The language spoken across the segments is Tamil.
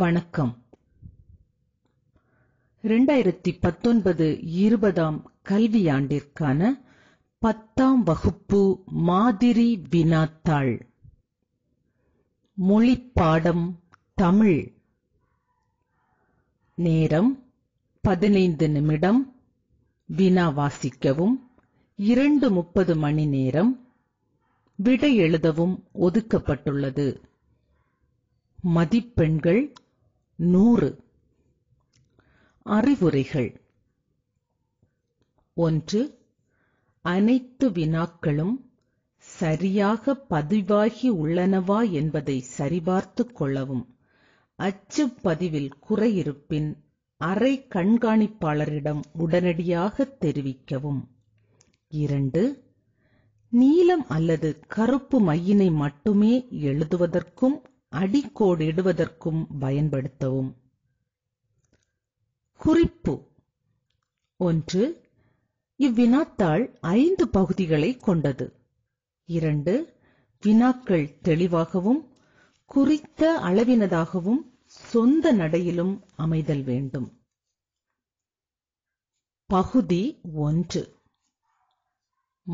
வணக்கம் இரண்டாயிரத்தி பத்தொன்பது இருபதாம் கல்வியாண்டிற்கான பத்தாம் வகுப்பு மாதிரி வினாத்தாள் மொழிப்பாடம் தமிழ் நேரம் பதினைந்து நிமிடம் வினா வாசிக்கவும் இரண்டு முப்பது மணி நேரம் விடை எழுதவும் ஒதுக்கப்பட்டுள்ளது மதிப்பெண்கள் நூறு அறிவுரைகள் ஒன்று அனைத்து வினாக்களும் சரியாக பதிவாகி உள்ளனவா என்பதை சரிபார்த்துக் கொள்ளவும் அச்சு பதிவில் குறையிருப்பின் அறை கண்காணிப்பாளரிடம் உடனடியாக தெரிவிக்கவும் இரண்டு நீலம் அல்லது கருப்பு மையினை மட்டுமே எழுதுவதற்கும் அடிக்கோடிடுவதற்கும் பயன்படுத்தவும் குறிப்பு ஒன்று இவ்வினாத்தாள் ஐந்து பகுதிகளை கொண்டது இரண்டு வினாக்கள் தெளிவாகவும் குறித்த அளவினதாகவும் சொந்த நடையிலும் அமைதல் வேண்டும் பகுதி ஒன்று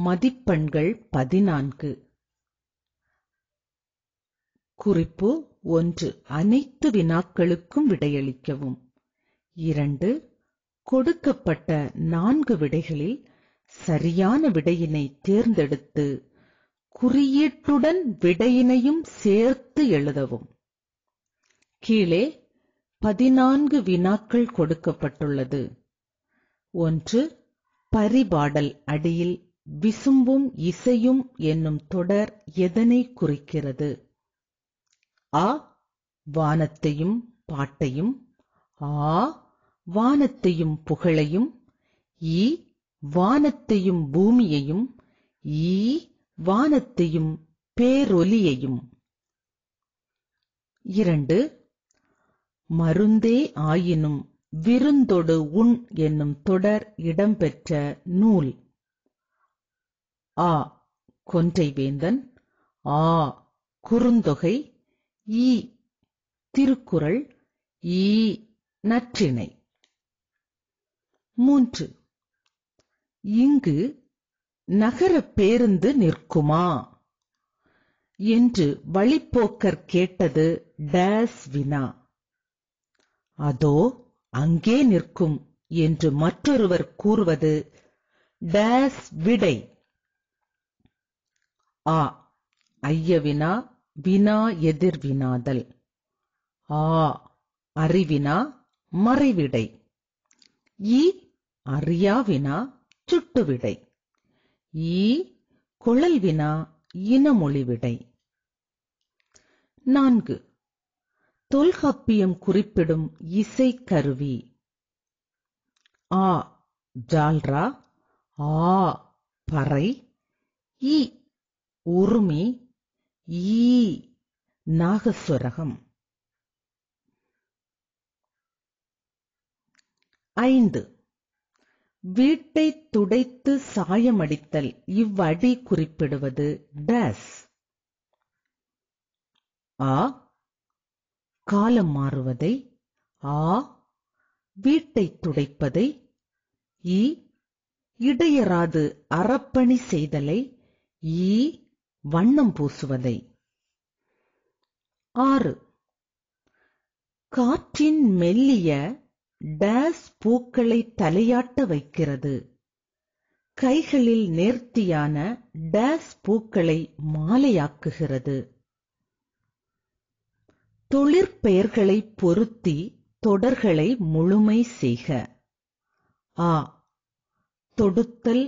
மதிப்பெண்கள் பதினான்கு குறிப்பு ஒன்று அனைத்து வினாக்களுக்கும் விடையளிக்கவும் இரண்டு கொடுக்கப்பட்ட நான்கு விடைகளில் சரியான விடையினை தேர்ந்தெடுத்து குறியீட்டுடன் விடையினையும் சேர்த்து எழுதவும் கீழே பதினான்கு வினாக்கள் கொடுக்கப்பட்டுள்ளது ஒன்று பரிபாடல் அடியில் விசும்பும் இசையும் என்னும் தொடர் எதனை குறிக்கிறது ஆ வானத்தையும் பாட்டையும் ஆ வானத்தையும் புகழையும் இ வானத்தையும் பூமியையும் ஈ வானத்தையும் பேரொலியையும் இரண்டு மருந்தே ஆயினும் விருந்தொடு உண் என்னும் தொடர் இடம்பெற்ற நூல் ஆ கொன்றைவேந்தன் ஆ குறுந்தொகை ஈ திருக்குறள் ஈ நற்றிணை மூன்று இங்கு நகர பேருந்து நிற்குமா என்று வழிப்போக்கர் கேட்டது டேஸ் வினா அதோ அங்கே நிற்கும் என்று மற்றொருவர் கூறுவது டேஸ் விடை ஆ ஐயவினா வினா எதிர்வினாதல் ஆ அறிவினா மறைவிடை இ அறியாவினா சுட்டுவிடை ஈ குழல் வினா இனமொழிவிடை நான்கு தொல்காப்பியம் குறிப்பிடும் இசை கருவி ஆ ஜால்ரா ஆ பறை இ உருமி ஈ நாகஸ்வரகம் ஐந்து வீட்டை துடைத்து சாயமடித்தல் இவ்வடி குறிப்பிடுவது டஸ் ஆ காலம் மாறுவதை ஆ வீட்டை துடைப்பதை இ இடையராது அறப்பணி செய்தலை ஈ வண்ணம் பூசுவதை ஆறு காற்றின் மெல்லிய டேஸ் பூக்களை தலையாட்ட வைக்கிறது கைகளில் நேர்த்தியான டேஸ் பூக்களை மாலையாக்குகிறது தொழிற்பெயர்களை பொருத்தி தொடர்களை முழுமை செய்க ஆ தொடுத்தல்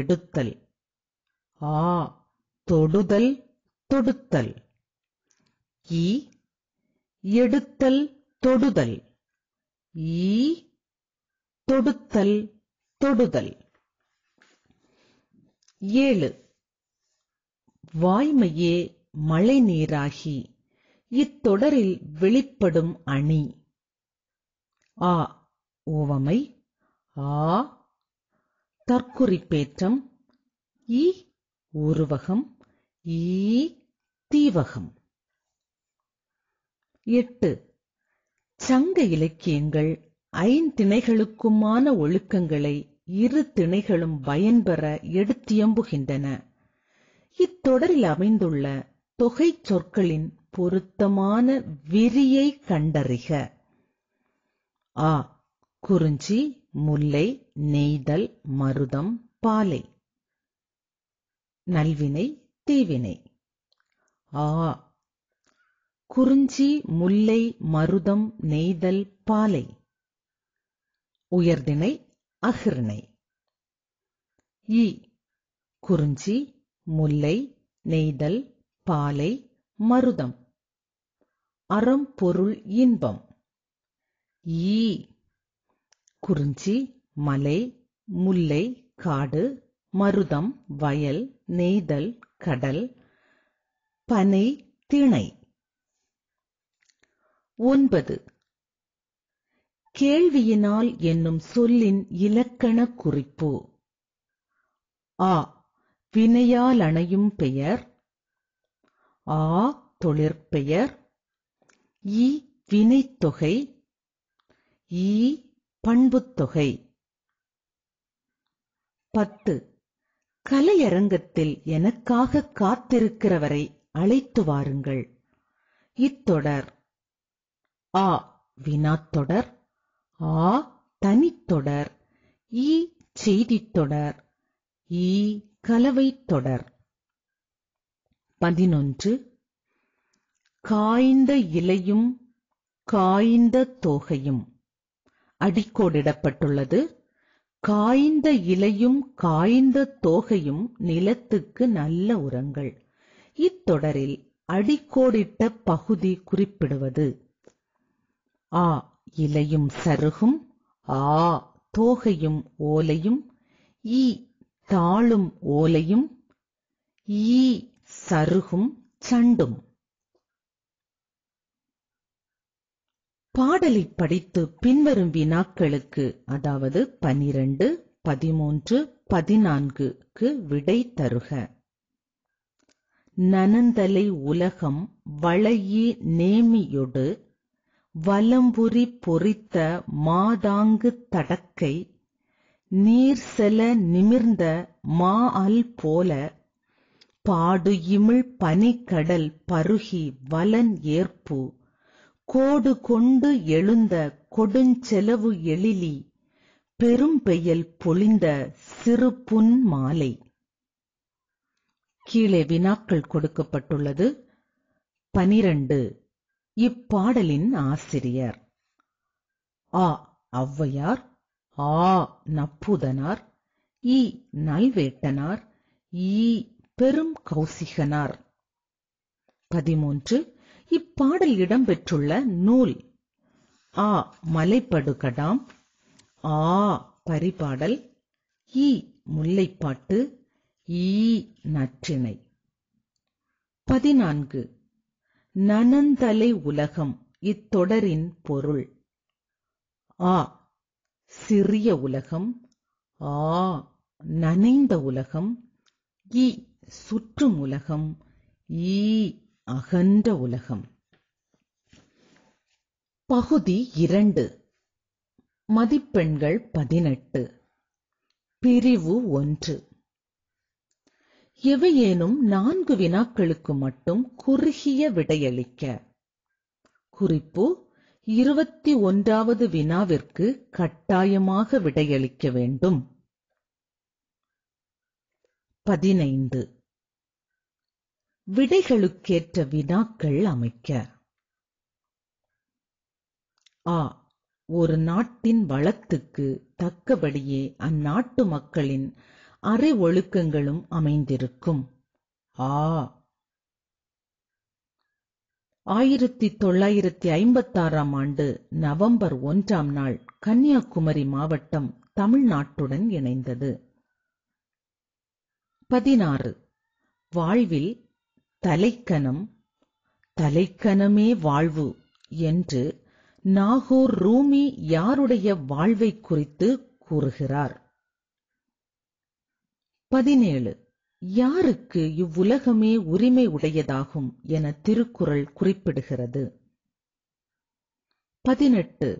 எடுத்தல் ஆ தொடுதல் தொடுத்தல் இ எடுத்தல் தொடுதல் ஈ தொடுத்தல் தொடுதல் ஏழு வாய்மையே மழை நீராகி இத்தொடரில் வெளிப்படும் அணி ஆ ஓவமை ஆ தற்குறிப்பேற்றம் இ உருவகம் ஈ தீவகம் எட்டு சங்க இலக்கியங்கள் ஐந்திணைகளுக்குமான ஒழுக்கங்களை இரு திணைகளும் பயன்பெற எடுத்தியம்புகின்றன இத்தொடரில் அமைந்துள்ள தொகை சொற்களின் பொருத்தமான விரியை கண்டறிக ஆ குறிஞ்சி முல்லை நெய்தல் மருதம் பாலை நல்வினை தீவினை ஆ குறிஞ்சி முல்லை மருதம் நெய்தல் பாலை உயர்திணை அகிர்ணை இ குறிஞ்சி முல்லை நெய்தல் பாலை மருதம் அறம் பொருள் இன்பம் ஈ குறிஞ்சி மலை முல்லை காடு மருதம், வயல், நெய்தல், கடல், பனை, திணை. ஒன்பது கேள்வியினால் என்னும் சொல்லின் இலக்கண குறிப்பு ஆ வினையால் அணையும் பெயர் ஆ தொழிற்பெயர் இ வினைத்தொகை ஈ பண்புத்தொகை பத்து கலையரங்கத்தில் எனக்காக காத்திருக்கிறவரை அழைத்து வாருங்கள் இத்தொடர் ஆ வினாத்தொடர் ஆ தனித்தொடர் ஈ செய்தித்தொடர் ஈ கலவை தொடர் பதினொன்று காய்ந்த இலையும் காய்ந்த தோகையும் அடிக்கோடிடப்பட்டுள்ளது காய்ந்த இலையும் காய்ந்த தோகையும் நிலத்துக்கு நல்ல உரங்கள் இத்தொடரில் அடிக்கோடிட்ட பகுதி குறிப்பிடுவது ஆ இலையும் சருகும் ஆ தோகையும் ஓலையும் ஈ தாளும் ஓலையும் ஈ சருகும் சண்டும் பாடலை படித்து பின்வரும் வினாக்களுக்கு அதாவது பனிரண்டு பதிமூன்று பதினான்குக்கு விடை தருக நனந்தலை உலகம் வளையி நேமியொடு வலம்புரி பொறித்த மாதாங்கு தடக்கை நீர் செல நிமிர்ந்த மா அல் போல பாடுயிமிழ் பனிக்கடல் பருகி வலன் ஏற்பு கோடு கொண்டு எழுந்த கொடுஞ்செலவு எழிலி பெரும்பெயல் பொழிந்த சிறு புன் மாலை கீழே வினாக்கள் கொடுக்கப்பட்டுள்ளது பனிரண்டு இப்பாடலின் ஆசிரியர் ஆ ஔவையார் ஆ நப்பூதனார் இ நல்வேட்டனார் ஈ பெரும் கௌசிகனார் பதிமூன்று இப்பாடல் இடம்பெற்றுள்ள நூல் ஆ மலைப்படுகடாம் ஆ பரிபாடல் ஈ முல்லைப்பாட்டு ஈ நற்றிணை பதினான்கு நனந்தலை உலகம் இத்தொடரின் பொருள் ஆ சிறிய உலகம் ஆ நனைந்த உலகம் இ சுற்றும் உலகம் ஈ அகன்ற உலகம் பகுதி இரண்டு மதிப்பெண்கள் பதினெட்டு பிரிவு ஒன்று எவையேனும் நான்கு வினாக்களுக்கு மட்டும் குறுகிய விடையளிக்க குறிப்பு இருபத்தி ஒன்றாவது வினாவிற்கு கட்டாயமாக விடையளிக்க வேண்டும் பதினைந்து விடைகளுக்கேற்ற வினாக்கள் அமைக்க ஆ ஒரு நாட்டின் வளத்துக்கு தக்கபடியே அந்நாட்டு மக்களின் அறை ஒழுக்கங்களும் அமைந்திருக்கும் ஆ ஆயிரத்தி தொள்ளாயிரத்தி ஐம்பத்தாறாம் ஆண்டு நவம்பர் ஒன்றாம் நாள் கன்னியாகுமரி மாவட்டம் தமிழ்நாட்டுடன் இணைந்தது பதினாறு வாழ்வில் தலைக்கணம் தலைக்கணமே வாழ்வு என்று நாகூர் ரூமி யாருடைய வாழ்வை குறித்து கூறுகிறார் பதினேழு யாருக்கு இவ்வுலகமே உரிமை உடையதாகும் என திருக்குறள் குறிப்பிடுகிறது பதினெட்டு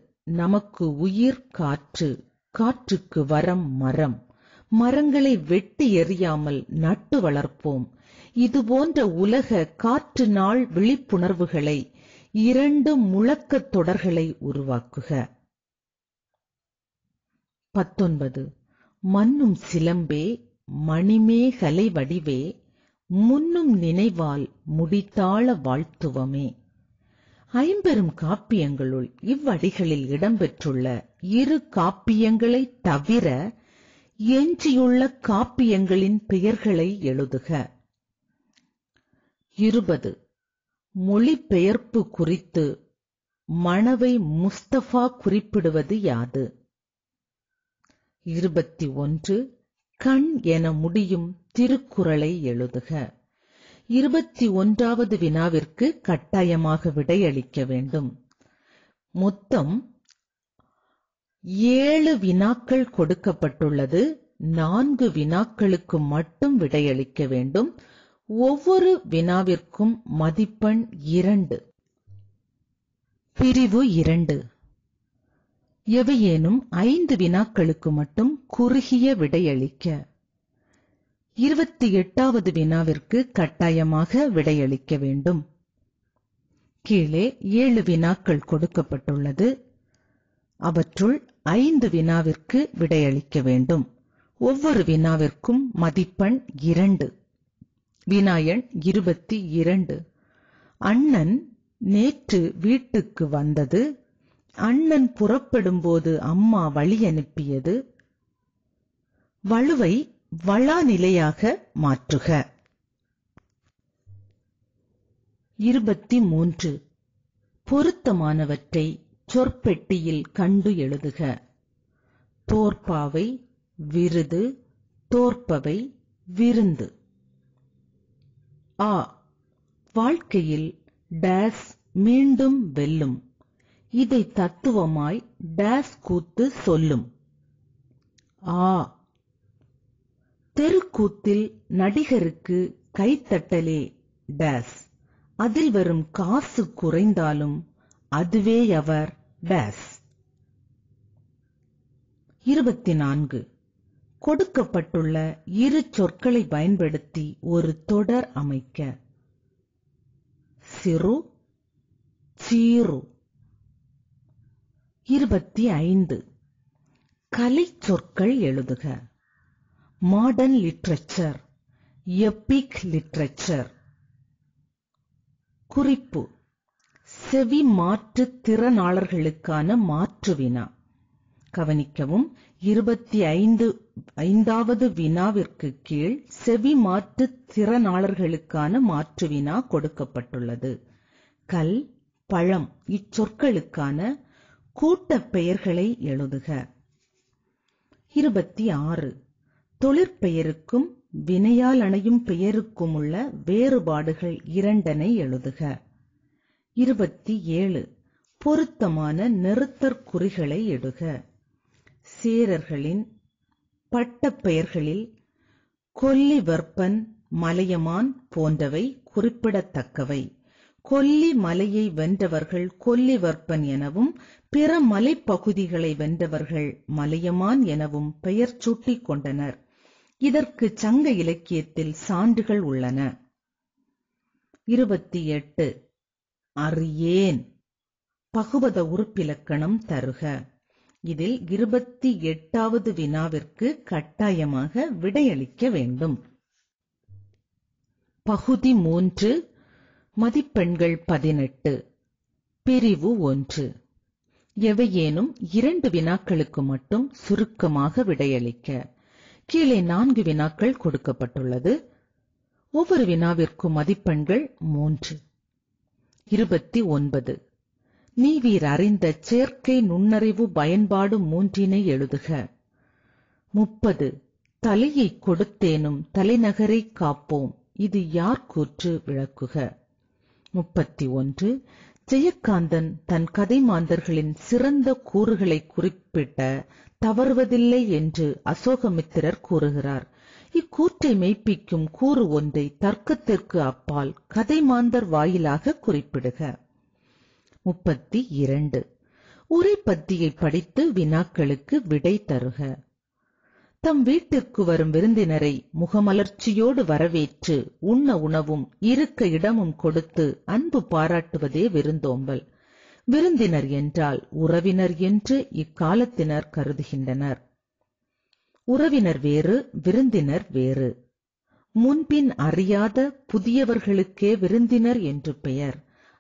நமக்கு உயிர் காற்று காற்றுக்கு வரம் மரம் மரங்களை வெட்டி எறியாமல் நட்டு வளர்ப்போம் இதுபோன்ற உலக காற்று நாள் விழிப்புணர்வுகளை இரண்டு முழக்கத் தொடர்களை உருவாக்குக பத்தொன்பது மன்னும் சிலம்பே மணிமேகலை வடிவே முன்னும் நினைவால் முடித்தாள வாழ்த்துவமே ஐம்பெரும் காப்பியங்களுள் இவ்வடிகளில் இடம்பெற்றுள்ள இரு காப்பியங்களை தவிர எஞ்சியுள்ள காப்பியங்களின் பெயர்களை எழுதுக இருபது மொழிபெயர்ப்பு குறித்து மனவை முஸ்தபா குறிப்பிடுவது யாது இருபத்தி ஒன்று கண் என முடியும் திருக்குறளை எழுதுக இருபத்தி ஒன்றாவது வினாவிற்கு கட்டாயமாக விடையளிக்க வேண்டும் மொத்தம் ஏழு வினாக்கள் கொடுக்கப்பட்டுள்ளது நான்கு வினாக்களுக்கு மட்டும் விடையளிக்க வேண்டும் ஒவ்வொரு வினாவிற்கும் மதிப்பெண் இரண்டு பிரிவு இரண்டு எவையேனும் ஐந்து வினாக்களுக்கு மட்டும் குறுகிய விடையளிக்க இருபத்தி எட்டாவது வினாவிற்கு கட்டாயமாக விடையளிக்க வேண்டும் கீழே ஏழு வினாக்கள் கொடுக்கப்பட்டுள்ளது அவற்றுள் ஐந்து வினாவிற்கு விடையளிக்க வேண்டும் ஒவ்வொரு வினாவிற்கும் மதிப்பெண் இரண்டு வினாயன் இருபத்தி இரண்டு அண்ணன் நேற்று வீட்டுக்கு வந்தது அண்ணன் புறப்படும்போது அம்மா வழி அனுப்பியது வலுவை வளா நிலையாக மாற்றுக இருபத்தி மூன்று பொருத்தமானவற்றை சொற்பெட்டியில் கண்டு எழுதுக தோற்பாவை விருது தோற்பவை விருந்து ஆ வாழ்க்கையில் டேஸ் மீண்டும் வெல்லும் இதை தத்துவமாய் டேஸ் கூத்து சொல்லும் ஆ தெருக்கூத்தில் நடிகருக்கு கைத்தட்டலே டேஸ் அதில் வரும் காசு குறைந்தாலும் அதுவே அவர் டேஸ் இருபத்தி நான்கு கொடுக்கப்பட்டுள்ள இரு சொற்களை பயன்படுத்தி ஒரு தொடர் அமைக்க சிறு சீரு இருபத்தி ஐந்து கலை சொற்கள் எழுதுக மாடர்ன் லிட்ரேச்சர் எப்பிக் லிட்ரேச்சர் குறிப்பு செவி மாற்று திறனாளர்களுக்கான மாற்று வினா கவனிக்கவும் இருபத்தி ஐந்து ஐந்தாவது வினாவிற்கு கீழ் செவி மாற்று திறனாளர்களுக்கான மாற்று வினா கொடுக்கப்பட்டுள்ளது கல் பழம் இச்சொற்களுக்கான கூட்டப் பெயர்களை எழுதுக இருபத்தி ஆறு தொழிற்பெயருக்கும் வினையால் அணையும் பெயருக்கும் உள்ள வேறுபாடுகள் இரண்டனை எழுதுக இருபத்தி ஏழு பொருத்தமான நிறுத்தற்குறிகளை எடுக சேரர்களின் பட்டப்பெயர்களில் கொல்லிவெற்பன் மலையமான் போன்றவை குறிப்பிடத்தக்கவை கொல்லி மலையை வென்றவர்கள் கொல்லிவற்பன் எனவும் பிற மலைப்பகுதிகளை வென்றவர்கள் மலையமான் எனவும் பெயர் சூட்டிக் கொண்டனர் இதற்கு சங்க இலக்கியத்தில் சான்றுகள் உள்ளன இருபத்தி எட்டு அறியேன் பகுவத உறுப்பிலக்கணம் தருக இதில் இருபத்தி எட்டாவது வினாவிற்கு கட்டாயமாக விடையளிக்க வேண்டும் பகுதி மூன்று மதிப்பெண்கள் பதினெட்டு பிரிவு ஒன்று எவையேனும் இரண்டு வினாக்களுக்கு மட்டும் சுருக்கமாக விடையளிக்க கீழே நான்கு வினாக்கள் கொடுக்கப்பட்டுள்ளது ஒவ்வொரு வினாவிற்கும் மதிப்பெண்கள் மூன்று இருபத்தி ஒன்பது நீவீர் அறிந்த சேர்க்கை நுண்ணறிவு பயன்பாடு மூன்றினை எழுதுக முப்பது தலையை கொடுத்தேனும் தலைநகரை காப்போம் இது யார் கூற்று விளக்குக முப்பத்தி ஒன்று ஜெயக்காந்தன் தன் கதை மாந்தர்களின் சிறந்த கூறுகளை குறிப்பிட்ட தவறுவதில்லை என்று அசோகமித்திரர் கூறுகிறார் இக்கூற்றை மெய்ப்பிக்கும் கூறு ஒன்றை தர்க்கத்திற்கு அப்பால் கதை மாந்தர் வாயிலாக குறிப்பிடுக முப்பத்தி இரண்டு உரைப்பத்தியை படித்து வினாக்களுக்கு விடை தருக தம் வீட்டிற்கு வரும் விருந்தினரை முகமலர்ச்சியோடு வரவேற்று உண்ண உணவும் இருக்க இடமும் கொடுத்து அன்பு பாராட்டுவதே விருந்தோம்பல் விருந்தினர் என்றால் உறவினர் என்று இக்காலத்தினர் கருதுகின்றனர் உறவினர் வேறு விருந்தினர் வேறு முன்பின் அறியாத புதியவர்களுக்கே விருந்தினர் என்று பெயர்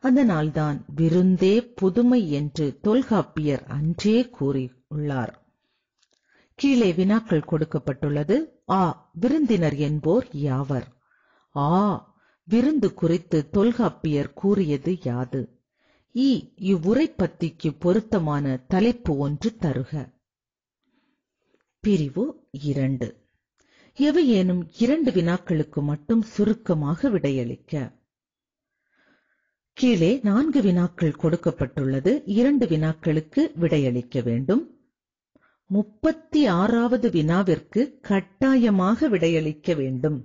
அதனால்தான் விருந்தே புதுமை என்று தொல்காப்பியர் அன்றே கூறியுள்ளார் கீழே வினாக்கள் கொடுக்கப்பட்டுள்ளது ஆ விருந்தினர் என்போர் யாவர் ஆ விருந்து குறித்து தொல்காப்பியர் கூறியது யாது இ இவ்வுரை பத்திக்கு பொருத்தமான தலைப்பு ஒன்று தருக பிரிவு இரண்டு எவையேனும் இரண்டு வினாக்களுக்கு மட்டும் சுருக்கமாக விடையளிக்க கீழே நான்கு வினாக்கள் கொடுக்கப்பட்டுள்ளது இரண்டு வினாக்களுக்கு விடையளிக்க வேண்டும் முப்பத்தி ஆறாவது வினாவிற்கு கட்டாயமாக விடையளிக்க வேண்டும்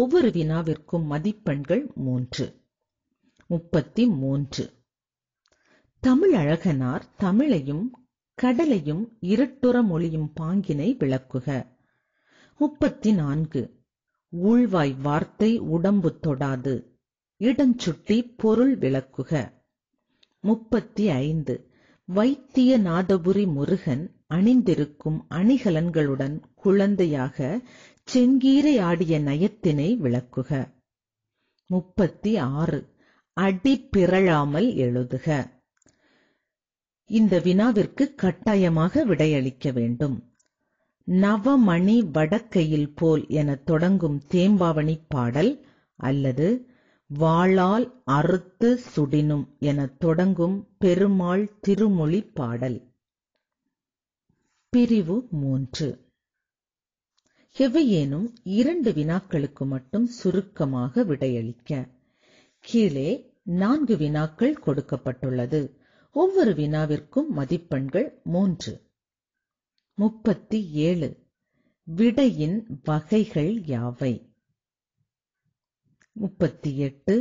ஒவ்வொரு வினாவிற்கும் மதிப்பெண்கள் மூன்று முப்பத்தி மூன்று தமிழகனார் தமிழையும் கடலையும் இருட்டுற மொழியும் பாங்கினை விளக்குக முப்பத்தி நான்கு ஊழ்வாய் வார்த்தை உடம்பு தொடாது இடஞ்சுட்டி பொருள் விளக்குக முப்பத்தி ஐந்து வைத்திய நாதபுரி முருகன் அணிந்திருக்கும் அணிகலன்களுடன் குழந்தையாக செங்கீரையாடிய நயத்தினை விளக்குக முப்பத்தி ஆறு அடி பிறழாமல் எழுதுக இந்த வினாவிற்கு கட்டாயமாக விடையளிக்க வேண்டும் நவமணி வடக்கையில் போல் என தொடங்கும் தேம்பாவணி பாடல் அல்லது வாளால் அறுத்து சுடினும் எனத் தொடங்கும் பெருமாள் திருமொழி பாடல். பிரிவு மூன்று எவையேனும் இரண்டு வினாக்களுக்கு மட்டும் சுருக்கமாக விடையளிக்க. கீழே நான்கு வினாக்கள் கொடுக்கப்பட்டுள்ளது. ஒவ்வொரு வினாவிற்கும் மதிப்பெண்கள் மூன்று. முப்பத்தி ஏழு விடையின் வகைகள் யாவை? முப்பத்தி எட்டு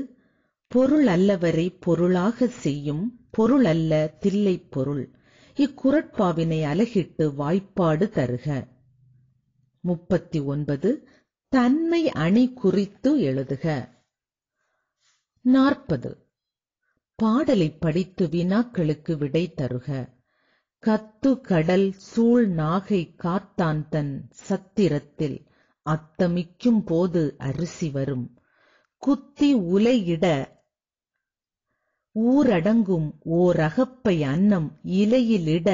பொருள் அல்லவரை பொருளாக செய்யும் பொருள் அல்ல தில்லை பொருள் இக்குரட்பாவினை அலகிட்டு வாய்ப்பாடு தருக முப்பத்தி ஒன்பது தன்மை அணி குறித்து எழுதுக நாற்பது பாடலை படித்து வினாக்களுக்கு விடை தருக கத்து கடல் சூழ் நாகை காத்தான் தன் சத்திரத்தில் அத்தமிக்கும் போது அரிசி வரும் குத்தி உலையிட ஊரடங்கும் ஓர் அகப்பை அன்னம் இலையிலிட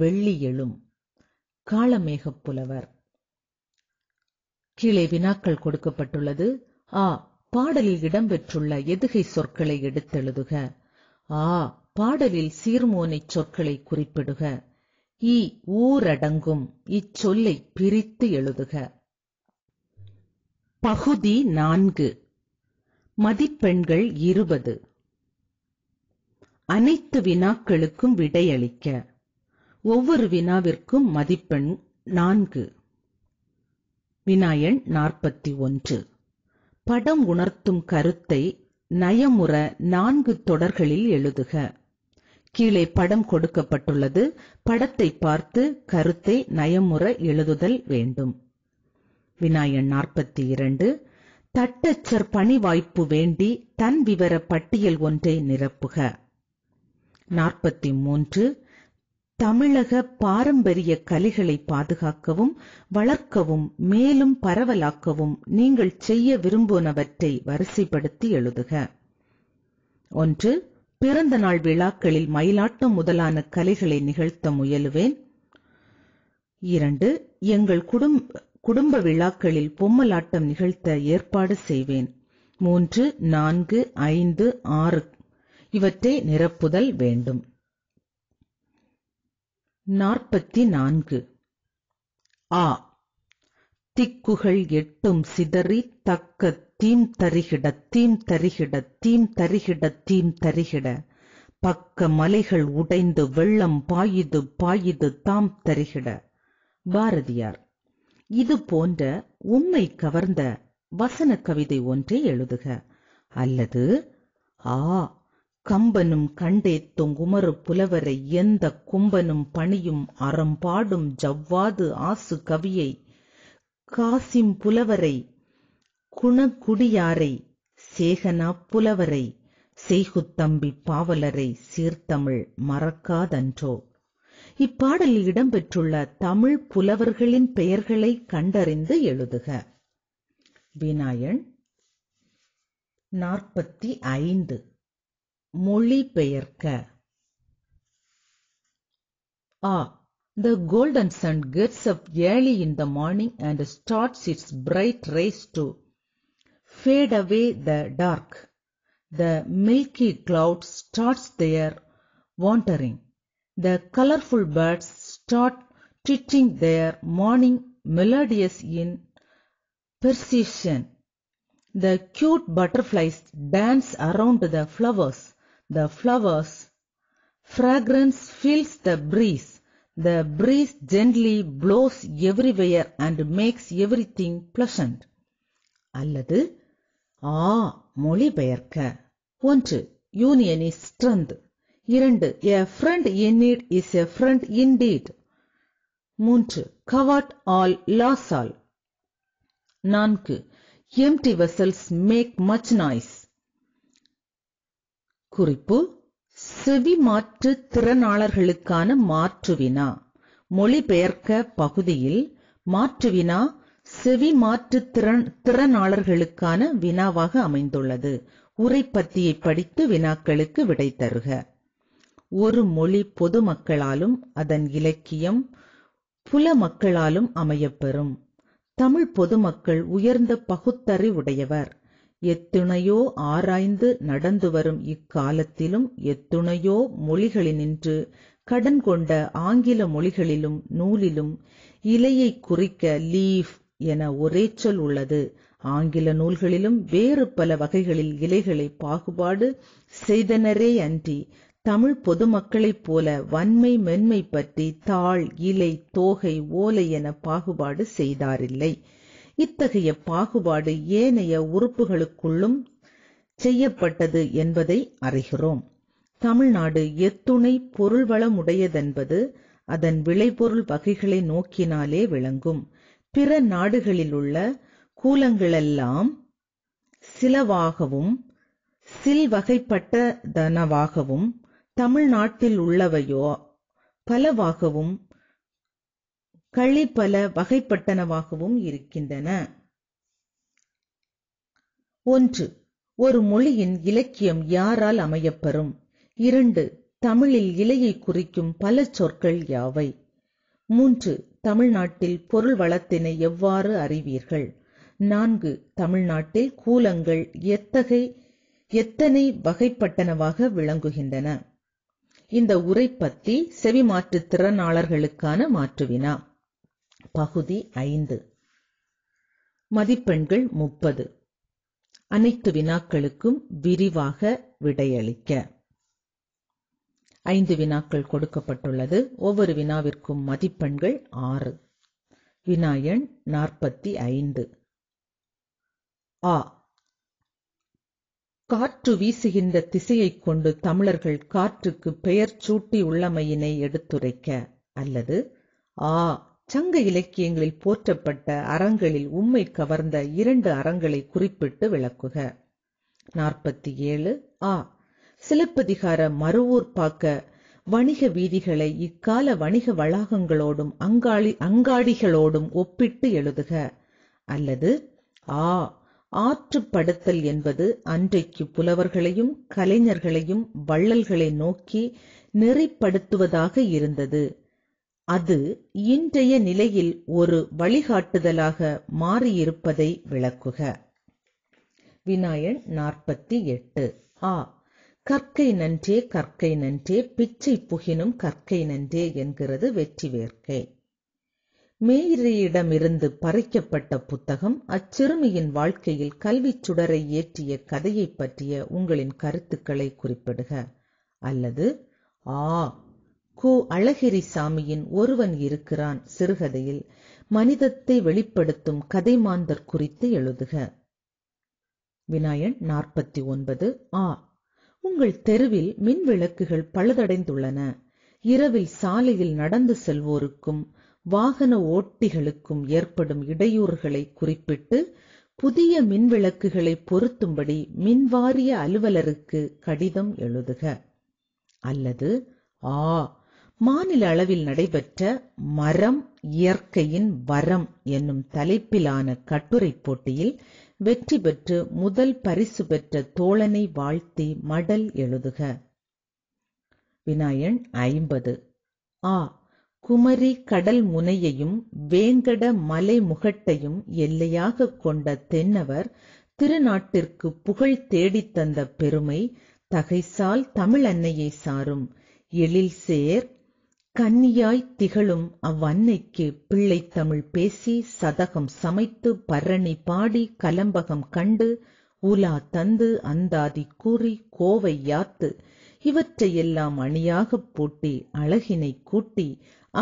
வெள்ளியெழும் காளமேகப் புலவர் கீழே வினாக்கள் கொடுக்கப்பட்டுள்ளது ஆ பாடலில் இடம்பெற்றுள்ள எதுகை சொற்களை எடுத்தெழுதுக ஆ பாடலில் சீர்மோனை சொற்களை குறிப்பிடுக இ ஊரடங்கும் இச்சொல்லை பிரித்து எழுதுக பகுதி நான்கு மதிப்பெண்கள் இருபது அனைத்து வினாக்களுக்கும் விடையளிக்க ஒவ்வொரு வினாவிற்கும் மதிப்பெண் நான்கு வினாயன் நாற்பத்தி ஒன்று படம் உணர்த்தும் கருத்தை நயமுற நான்கு தொடர்களில் எழுதுக கீழே படம் கொடுக்கப்பட்டுள்ளது படத்தை பார்த்து கருத்தை நயமுற எழுதுதல் வேண்டும் வினாயன் நாற்பத்தி இரண்டு தட்டச்சர் பணிவாய்ப்பு வேண்டி தன் விவர பட்டியல் ஒன்றை நிரப்புக நாற்பத்தி மூன்று தமிழக பாரம்பரிய கலைகளை பாதுகாக்கவும் வளர்க்கவும் மேலும் பரவலாக்கவும் நீங்கள் செய்ய விரும்புவனவற்றை வரிசைப்படுத்தி எழுதுக ஒன்று பிறந்த நாள் விழாக்களில் மயிலாட்டம் முதலான கலைகளை நிகழ்த்த முயலுவேன் இரண்டு எங்கள் குடும்ப குடும்ப விழாக்களில் பொம்மலாட்டம் நிகழ்த்த ஏற்பாடு செய்வேன் மூன்று நான்கு ஐந்து ஆறு இவற்றை நிரப்புதல் வேண்டும் நாற்பத்தி நான்கு ஆ திக்குகள் எட்டும் சிதறி தக்க தீம் தரிகிட தீம் தரிகிட தீம் தரிகிட தீம் தரிகிட பக்க மலைகள் உடைந்து வெள்ளம் பாயுது பாயுது தாம் தரிகிட பாரதியார் இது போன்ற உண்மை கவர்ந்த வசன கவிதை ஒன்றை எழுதுக அல்லது ஆ கம்பனும் கண்டேத்தும் உமறு புலவரை எந்த கும்பனும் பணியும் அறம்பாடும் ஜவ்வாது ஆசு கவியை காசிம் புலவரை குணக்குடியாரை சேகனா புலவரை செய்குத்தம்பி பாவலரை சீர்தமிழ் மறக்காதன்றோ இப்பாடலில் இடம்பெற்றுள்ள தமிழ் புலவர்களின் பெயர்களை கண்டறிந்து எழுதுக வினாயன் நாற்பத்தி ஐந்து மொழிபெயர்க்க ஆ The golden sun gets up early in the morning and starts its bright rays to fade away the dark. The milky cloud starts their wandering. the colorful birds start twittering their morning melodies in precision. The cute butterflies dance around the flowers. The flowers' fragrance fills the breeze. The breeze gently blows everywhere and makes everything pleasant. அல்லது ஆ மொழிபெயர்க்க ஒன்று யூனியன் இஸ் ஸ்ட்ரென்த் இரண்டு a friend need is a friend indeed மூன்று கவாட் ஆல் லாஸ் ஆல் நான்கு empty vessels make much noise குறிப்பு செவி மாற்று திறனாளர்களுக்கான மாற்று வினா மொழிபெயர்க்க பகுதியில் மாற்று வினா செவி மாற்று திறன் திறனாளர்களுக்கான வினாவாக அமைந்துள்ளது உரைப்பத்தியை படித்து வினாக்களுக்கு விடை தருக ஒரு மொழி பொது மக்களாலும் அதன் இலக்கியம் புல மக்களாலும் அமையப்பெறும் தமிழ் பொதுமக்கள் உயர்ந்த பகுத்தறிவுடையவர் எத்துணையோ ஆராய்ந்து நடந்து வரும் இக்காலத்திலும் எத்துணையோ மொழிகளினின்று கடன் கொண்ட ஆங்கில மொழிகளிலும் நூலிலும் இலையை குறிக்க லீஃப் என ஒரே சொல் உள்ளது ஆங்கில நூல்களிலும் வேறு பல வகைகளில் இலைகளை பாகுபாடு செய்தனரே அன்றி தமிழ் பொதுமக்களைப் போல வன்மை மென்மை பற்றி தாழ் இலை தோகை ஓலை என பாகுபாடு செய்தாரில்லை இத்தகைய பாகுபாடு ஏனைய உறுப்புகளுக்குள்ளும் செய்யப்பட்டது என்பதை அறிகிறோம் தமிழ்நாடு எத்துணை பொருள் வளமுடையதென்பது அதன் விளைபொருள் வகைகளை நோக்கினாலே விளங்கும் பிற நாடுகளிலுள்ள கூலங்களெல்லாம் சிலவாகவும் சில்வகைப்பட்டதனவாகவும் தமிழ்நாட்டில் உள்ளவையோ பலவாகவும் களி பல வகைப்பட்டனவாகவும் இருக்கின்றன ஒன்று ஒரு மொழியின் இலக்கியம் யாரால் அமையப்பெறும் இரண்டு தமிழில் இலையை குறிக்கும் பல சொற்கள் யாவை மூன்று தமிழ்நாட்டில் பொருள் வளத்தினை எவ்வாறு அறிவீர்கள் நான்கு தமிழ்நாட்டில் கூலங்கள் எத்தகை எத்தனை வகைப்பட்டனவாக விளங்குகின்றன இந்த உரை பத்தி செவி மாற்றுத்திறனாளர்களுக்கான வினா பகுதி ஐந்து மதிப்பெண்கள் முப்பது அனைத்து வினாக்களுக்கும் விரிவாக விடையளிக்க ஐந்து வினாக்கள் கொடுக்கப்பட்டுள்ளது ஒவ்வொரு வினாவிற்கும் மதிப்பெண்கள் ஆறு வினா எண் நாற்பத்தி ஐந்து ஆ காற்று வீசுகின்ற திசையைக் கொண்டு தமிழர்கள் காற்றுக்கு பெயர் சூட்டி உள்ளமையினை எடுத்துரைக்க அல்லது ஆ சங்க இலக்கியங்களில் போற்றப்பட்ட அறங்களில் உம்மை கவர்ந்த இரண்டு அறங்களை குறிப்பிட்டு விளக்குக நாற்பத்தி ஏழு ஆ சிலப்பதிகார மறுவூர் பார்க்க வணிக வீதிகளை இக்கால வணிக வளாகங்களோடும் அங்காளி அங்காடிகளோடும் ஒப்பிட்டு எழுதுக அல்லது ஆ ஆற்றுப்படுத்தல் என்பது அன்றைக்கு புலவர்களையும் கலைஞர்களையும் வள்ளல்களை நோக்கி நெறிப்படுத்துவதாக இருந்தது அது இன்றைய நிலையில் ஒரு வழிகாட்டுதலாக மாறியிருப்பதை விளக்குக விநாயன் நாற்பத்தி எட்டு ஆ கற்கை நன்றே கற்கை நன்றே பிச்சை புகினும் கற்கை நன்றே என்கிறது வெற்றி வேர்க்கை மேயிரியிடமிருந்து பறிக்கப்பட்ட புத்தகம் அச்சிறுமியின் வாழ்க்கையில் கல்விச் சுடரை ஏற்றிய கதையைப் பற்றிய உங்களின் கருத்துக்களை குறிப்பிடுக அல்லது ஆ கு அழகிரி சாமியின் ஒருவன் இருக்கிறான் சிறுகதையில் மனிதத்தை வெளிப்படுத்தும் கதைமாந்தர் குறித்து எழுதுக விநாயன் நாற்பத்தி ஒன்பது ஆ உங்கள் தெருவில் மின் விளக்குகள் பழுதடைந்துள்ளன இரவில் சாலையில் நடந்து செல்வோருக்கும் வாகன ஓட்டிகளுக்கும் ஏற்படும் இடையூறுகளை குறிப்பிட்டு புதிய மின்விளக்குகளை பொருத்தும்படி மின்வாரிய அலுவலருக்கு கடிதம் எழுதுக அல்லது ஆ மாநில அளவில் நடைபெற்ற மரம் இயற்கையின் வரம் என்னும் தலைப்பிலான கட்டுரை போட்டியில் வெற்றி பெற்று முதல் பரிசு பெற்ற தோழனை வாழ்த்தி மடல் எழுதுக வினாயன் ஐம்பது ஆ குமரி கடல் முனையையும் வேங்கட மலை முகட்டையும் எல்லையாகக் கொண்ட தென்னவர் திருநாட்டிற்கு புகழ் தேடித் தந்த பெருமை தகைசால் தமிழன்னையை சாரும் எழில் சேர் கன்னியாய்த் திகழும் அவ்வன்னைக்கு பிள்ளை தமிழ் பேசி சதகம் சமைத்து பரணி பாடி கலம்பகம் கண்டு உலா தந்து அந்தாதி கூறி கோவை யாத்து இவற்றையெல்லாம் அணியாகப் பூட்டி அழகினை கூட்டி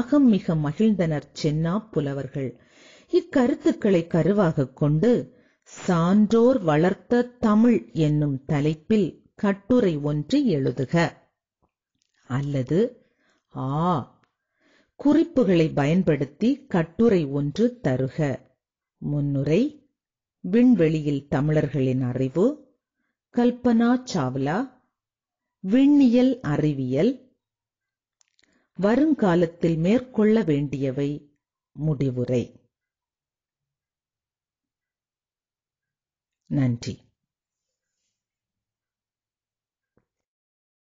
அகம் மிக மகிழ்ந்தனர் சென்னா புலவர்கள் இக்கருத்துக்களை கருவாகக் கொண்டு சான்றோர் வளர்த்த தமிழ் என்னும் தலைப்பில் கட்டுரை ஒன்று எழுதுக அல்லது ஆ குறிப்புகளை பயன்படுத்தி கட்டுரை ஒன்று தருக முன்னுரை விண்வெளியில் தமிழர்களின் அறிவு கல்பனா சாவ்லா விண்ணியல் அறிவியல் வருங்காலத்தில் மேற்கொள்ள வேண்டியவை முடிவுரை நன்றி